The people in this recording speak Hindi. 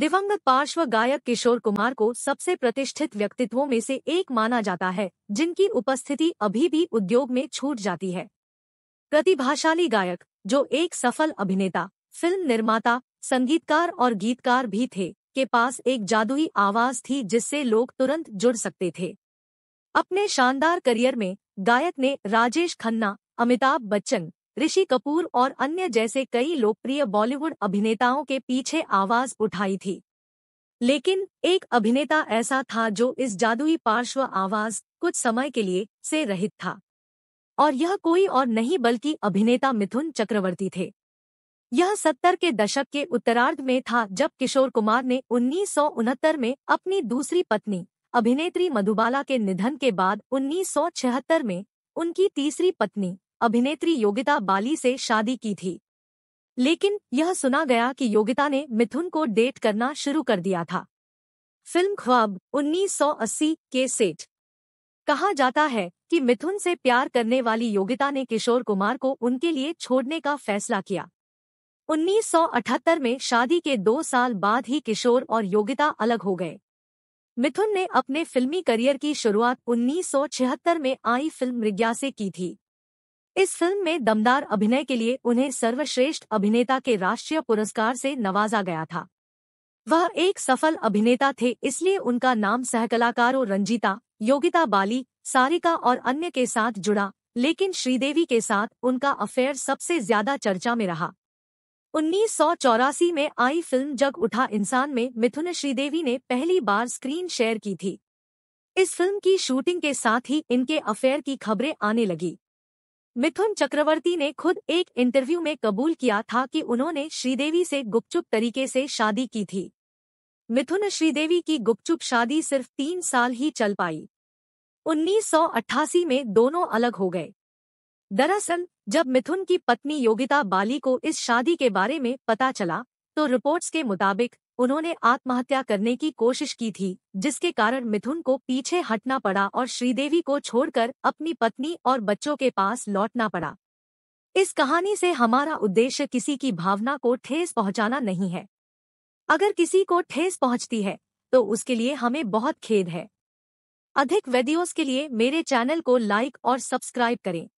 दिवंगत पार्श्व गायक किशोर कुमार को सबसे प्रतिष्ठित व्यक्तित्वों में से एक माना जाता है जिनकी उपस्थिति अभी भी उद्योग में छूट जाती है प्रतिभाशाली गायक जो एक सफल अभिनेता फिल्म निर्माता संगीतकार और गीतकार भी थे के पास एक जादुई आवाज थी जिससे लोग तुरंत जुड़ सकते थे अपने शानदार करियर में गायक ने राजेश खन्ना अमिताभ बच्चन ऋषि कपूर और अन्य जैसे कई लोकप्रिय बॉलीवुड अभिनेताओं के पीछे आवाज उठाई थी लेकिन एक अभिनेता ऐसा था जो इस जादुई पार्श्व आवाज कुछ समय के लिए से रहित था और यह कोई और नहीं बल्कि अभिनेता मिथुन चक्रवर्ती थे यह सत्तर के दशक के उत्तरार्ध में था जब किशोर कुमार ने उन्नीस में अपनी दूसरी पत्नी अभिनेत्री मधुबाला के निधन के बाद उन्नीस में उनकी तीसरी पत्नी अभिनेत्री योगिता बाली से शादी की थी लेकिन यह सुना गया कि योगिता ने मिथुन को डेट करना शुरू कर दिया था फिल्म ख्वाब 1980 के सेट कहा जाता है कि मिथुन से प्यार करने वाली योगिता ने किशोर कुमार को उनके लिए छोड़ने का फैसला किया 1978 में शादी के दो साल बाद ही किशोर और योगिता अलग हो गए मिथुन ने अपने फिल्मी करियर की शुरुआत 1976 में आई फिल्म मृग्या से की थी इस फिल्म में दमदार अभिनय के लिए उन्हें सर्वश्रेष्ठ अभिनेता के राष्ट्रीय पुरस्कार से नवाजा गया था वह एक सफल अभिनेता थे इसलिए उनका नाम सहकलाकारों रंजीता योगिता बाली सारिका और अन्य के साथ जुड़ा लेकिन श्रीदेवी के साथ उनका अफेयर सबसे ज्यादा चर्चा में रहा उन्नीस में आई फिल्म जग उठा इंसान में मिथुन श्रीदेवी ने पहली बार स्क्रीन शेयर की थी इस फिल्म की शूटिंग के साथ ही इनके अफेयर की खबरें आने लगी मिथुन चक्रवर्ती ने खुद एक इंटरव्यू में कबूल किया था कि उन्होंने श्रीदेवी से गुपचुप तरीके से शादी की थी मिथुन श्रीदेवी की गुपचुप शादी सिर्फ तीन साल ही चल पाई 1988 में दोनों अलग हो गए दरअसल जब मिथुन की पत्नी योगिता बाली को इस शादी के बारे में पता चला तो रिपोर्ट्स के मुताबिक उन्होंने आत्महत्या करने की कोशिश की थी जिसके कारण मिथुन को पीछे हटना पड़ा और श्रीदेवी को छोड़कर अपनी पत्नी और बच्चों के पास लौटना पड़ा इस कहानी से हमारा उद्देश्य किसी की भावना को ठेस पहुंचाना नहीं है अगर किसी को ठेस पहुंचती है तो उसके लिए हमें बहुत खेद है अधिक वीडियोस के लिए मेरे चैनल को लाइक और सब्सक्राइब करें